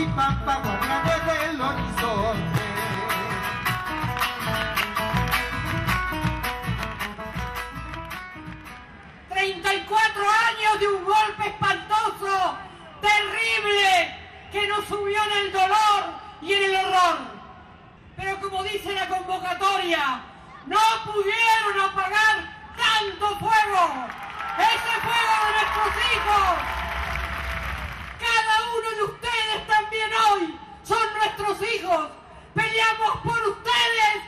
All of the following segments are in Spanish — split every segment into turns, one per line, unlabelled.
¡34 años de un golpe espantoso, terrible, que nos subió en el dolor y en el horror. Pero como dice la convocatoria, no pudieron apagar tanto fuego. Ese fuego de nuestros hijos. Cada uno de ustedes también hoy son nuestros hijos. Peleamos por ustedes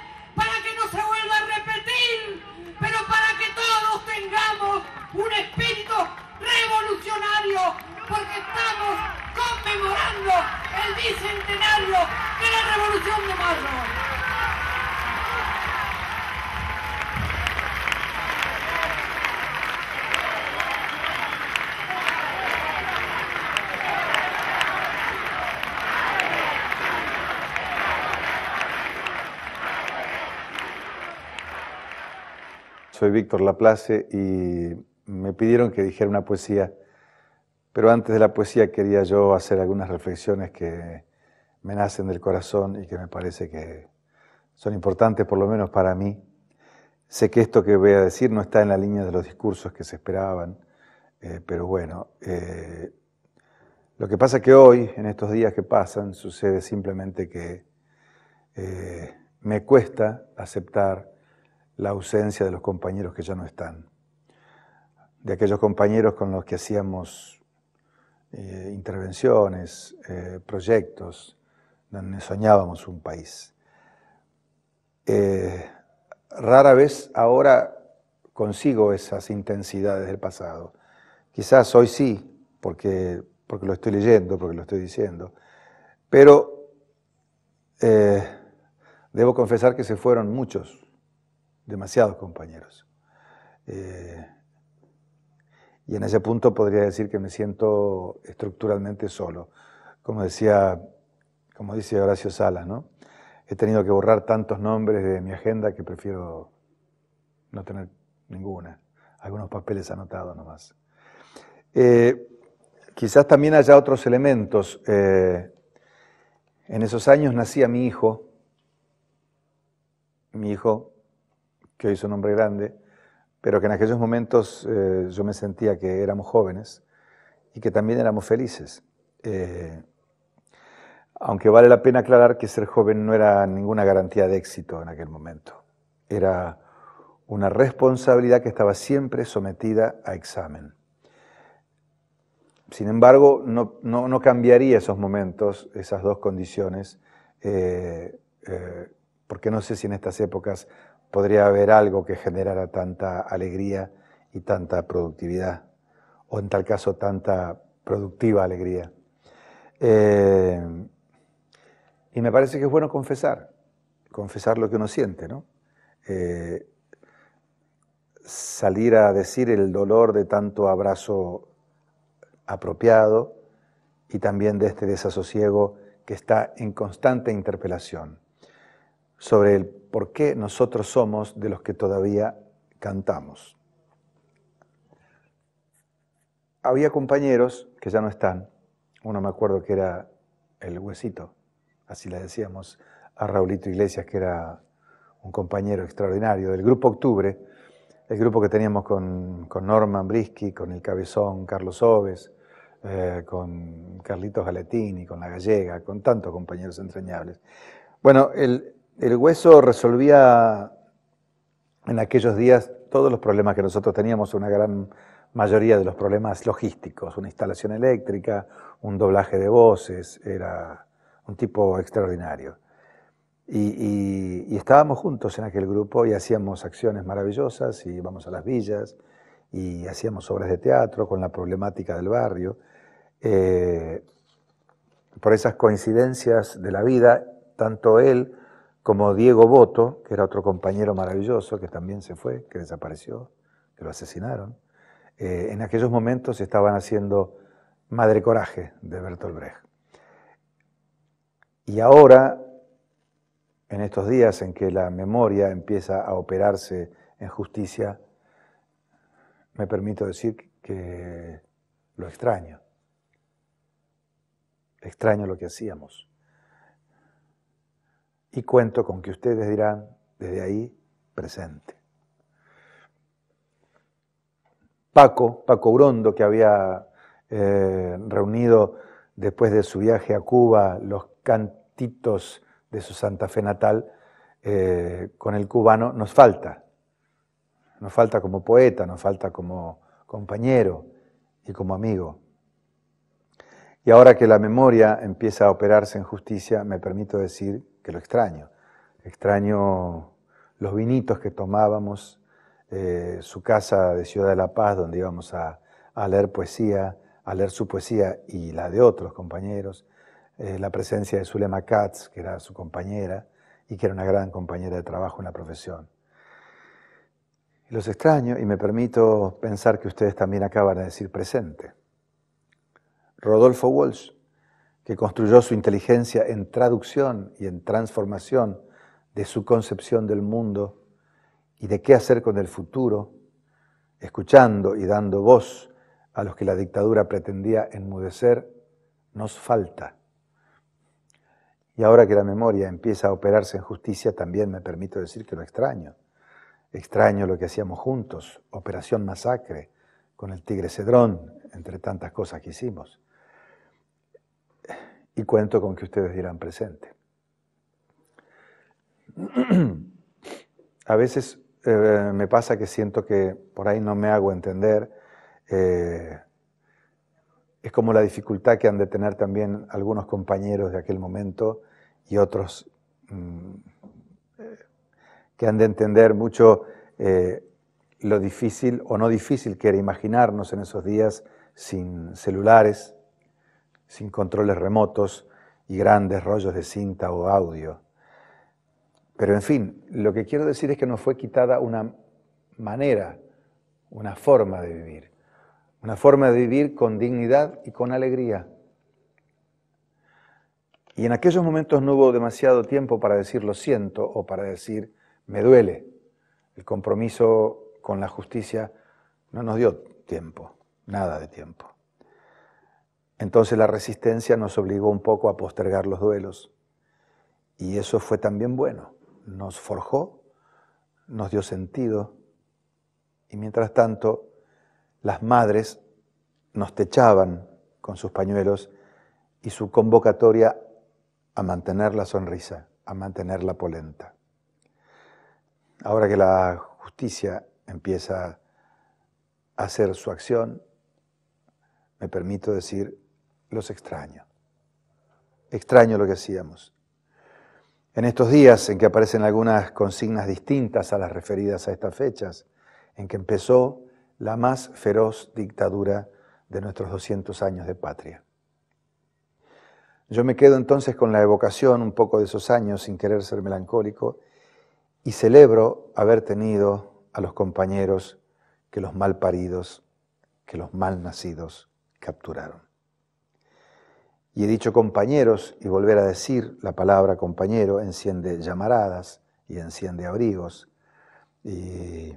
soy Víctor Laplace y me pidieron que dijera una poesía, pero antes de la poesía quería yo hacer algunas reflexiones que me nacen del corazón y que me parece que son importantes, por lo menos para mí. Sé que esto que voy a decir no está en la línea de los discursos que se esperaban, eh, pero bueno, eh, lo que pasa que hoy, en estos días que pasan, sucede simplemente que eh, me cuesta aceptar la ausencia de los compañeros que ya no están, de aquellos compañeros con los que hacíamos eh, intervenciones, eh, proyectos, donde soñábamos un país. Eh, rara vez ahora consigo esas intensidades del pasado. Quizás hoy sí, porque, porque lo estoy leyendo, porque lo estoy diciendo, pero debo confesar que se fueron muchos demasiados compañeros. Eh, y en ese punto podría decir que me siento estructuralmente solo. Como decía, como dice Horacio Salas, ¿no? He tenido que borrar tantos nombres de mi agenda que prefiero no tener ninguna. Algunos papeles anotados nomás. Eh, quizás también haya otros elementos. Eh, en esos años nacía mi hijo. Mi hijo que hoy es un hombre grande, pero que en aquellos momentos eh, yo me sentía que éramos jóvenes y que también éramos felices. Eh, aunque vale la pena aclarar que ser joven no era ninguna garantía de éxito en aquel momento. Era una responsabilidad que estaba siempre sometida a examen. Sin embargo, no, cambiaría esos momentos, esas dos condiciones, eh, porque no sé si en estas épocas podría haber algo que generara tanta alegría y tanta productividad, o en tal caso tanta productiva alegría. Eh, y me parece que es bueno confesar, confesar lo que uno siente, ¿no? Eh, salir a decir el dolor de tanto abrazo apropiado y también de este desasosiego que está en constante interpelación sobre el por qué nosotros somos de los que todavía cantamos. Había compañeros que ya no están, uno me acuerdo que era el huesito, así le decíamos a Raulito Iglesias, que era un compañero extraordinario del Grupo Octubre, el grupo que teníamos con, Norman Brisky, con El Cabezón, Carlos Oves, eh, con Carlitos Galetini, con La Gallega, con tantos compañeros entrañables. Bueno, el, el hueso resolvía en aquellos días todos los problemas que nosotros teníamos, una gran mayoría de los problemas logísticos, una instalación eléctrica, un doblaje de voces, era un tipo extraordinario. Y, estábamos juntos en aquel grupo y hacíamos acciones maravillosas, y íbamos a las villas, y hacíamos obras de teatro con la problemática del barrio. Eh, por esas coincidencias de la vida, tanto él como Diego Boto, que era otro compañero maravilloso, que también se fue, que desapareció, que lo asesinaron. Eh, en aquellos momentos estaban haciendo Madre Coraje de Bertolt Brecht. Y ahora, en estos días en que la memoria empieza a operarse en justicia, me permito decir que lo extraño. Extraño lo que hacíamos y cuento con que ustedes dirán desde ahí presente. Paco, Paco Brondo, que había eh, reunido después de su viaje a Cuba los cantitos de su Santa Fe natal, eh, con el cubano nos falta. Nos falta como poeta, nos falta como compañero y como amigo. Y ahora que la memoria empieza a operarse en justicia, me permito decir que lo extraño. Extraño los vinitos que tomábamos, eh, su casa de Ciudad de la Paz, donde íbamos a, leer poesía, a leer su poesía y la de otros compañeros, eh, la presencia de Zulema Katz, que era su compañera y que era una gran compañera de trabajo en la profesión. Los extraño y me permito pensar que ustedes también acaban de decir presente. Rodolfo Walsh que construyó su inteligencia en traducción y en transformación de su concepción del mundo y de qué hacer con el futuro, escuchando y dando voz a los que la dictadura pretendía enmudecer, nos falta. Y ahora que la memoria empieza a operarse en justicia, también me permito decir que lo extraño. Extraño lo que hacíamos juntos, Operación Masacre, con el Tigre Cedrón, entre tantas cosas que hicimos y cuento con que ustedes dirán presente. A veces eh, me pasa que siento que por ahí no me hago entender. Eh, es como la dificultad que han de tener también algunos compañeros de aquel momento y otros mm, eh, que han de entender mucho lo difícil o no difícil que era imaginarnos en esos días sin celulares, sin controles remotos y grandes rollos de cinta o audio. Pero en fin, lo que quiero decir es que nos fue quitada una manera, una forma de vivir, una forma de vivir con dignidad y con alegría. Y en aquellos momentos no hubo demasiado tiempo para decir lo siento o para decir me duele. El compromiso con la justicia no nos dio tiempo, nada de tiempo. Entonces la resistencia nos obligó un poco a postergar los duelos. Y eso fue también bueno. Nos forjó, nos dio sentido. Y mientras tanto, las madres nos techaban con sus pañuelos y su convocatoria a mantener la sonrisa, a mantener la polenta. Ahora que la justicia empieza a hacer su acción, me permito decir los extraño. Extraño lo que hacíamos. En estos días en que aparecen algunas consignas distintas a las referidas a estas fechas, en que empezó la más feroz dictadura de nuestros 200 años de patria. Yo me quedo entonces con la evocación un poco de esos años sin querer ser melancólico y celebro haber tenido a los compañeros que los malparidos, que los malnacidos capturaron. Y he dicho compañeros y volver a decir la palabra compañero enciende llamaradas y enciende abrigos. Y,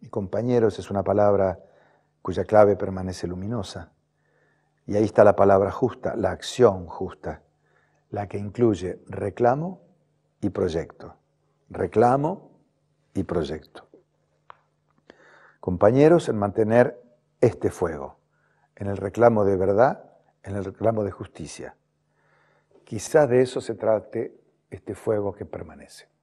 y, compañeros es una palabra cuya clave permanece luminosa. Y ahí está la palabra justa, la acción justa, la que incluye reclamo y proyecto. Reclamo y proyecto. Compañeros en mantener este fuego, en el reclamo de verdad en el reclamo de justicia. Quizás de eso se trate este fuego que permanece.